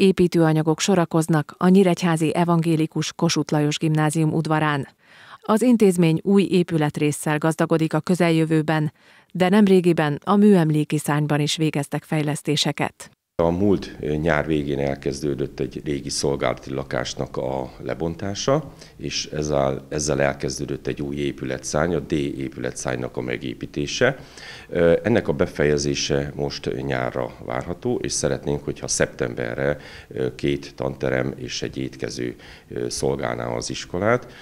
Építőanyagok sorakoznak a Nyíregyházi Evangélikus Kossuth Lajos Gimnázium udvarán. Az intézmény új épületrészsel gazdagodik a közeljövőben, de nemrégiben a műemléki szányban is végeztek fejlesztéseket. A múlt nyár végén elkezdődött egy régi szolgálati lakásnak a lebontása, és ezzel, ezzel elkezdődött egy új épületszány, a D épületszánynak a megépítése. Ennek a befejezése most nyárra várható, és szeretnénk, hogyha szeptemberre két tanterem és egy étkező szolgálná az iskolát.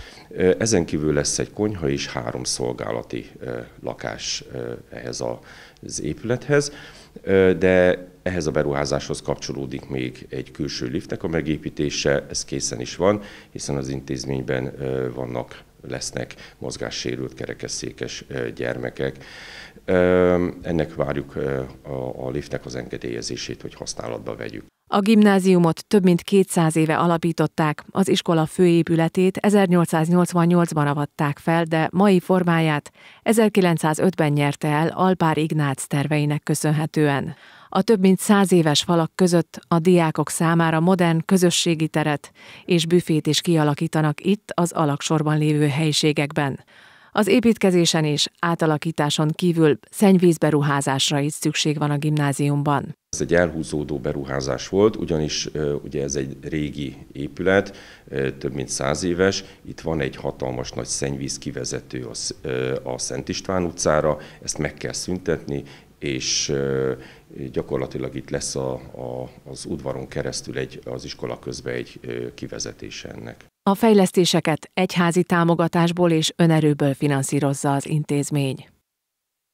Ezen kívül lesz egy konyha és három szolgálati lakás ehhez az épülethez, de ehhez a beruházáshoz kapcsolódik még egy külső liftnek a megépítése, ez készen is van, hiszen az intézményben vannak lesznek mozgássérült kerekesszékes gyermekek. Ennek várjuk a liftnek az engedélyezését, hogy használatba vegyük. A gimnáziumot több mint 200 éve alapították, az iskola főépületét 1888-ban avatták fel, de mai formáját 1905-ben nyerte el Alpár Ignác terveinek köszönhetően. A több mint száz éves falak között a diákok számára modern közösségi teret és büfét is kialakítanak itt az alaksorban lévő helyiségekben. Az építkezésen és átalakításon kívül szennyvízberuházásra is szükség van a gimnáziumban. Ez egy elhúzódó beruházás volt, ugyanis ugye ez egy régi épület, több mint száz éves, itt van egy hatalmas nagy szennyvíz kivezető a Szent István utcára, ezt meg kell szüntetni, és gyakorlatilag itt lesz a, a, az udvaron keresztül egy, az iskola közben egy kivezetése ennek. A fejlesztéseket egyházi támogatásból és önerőből finanszírozza az intézmény.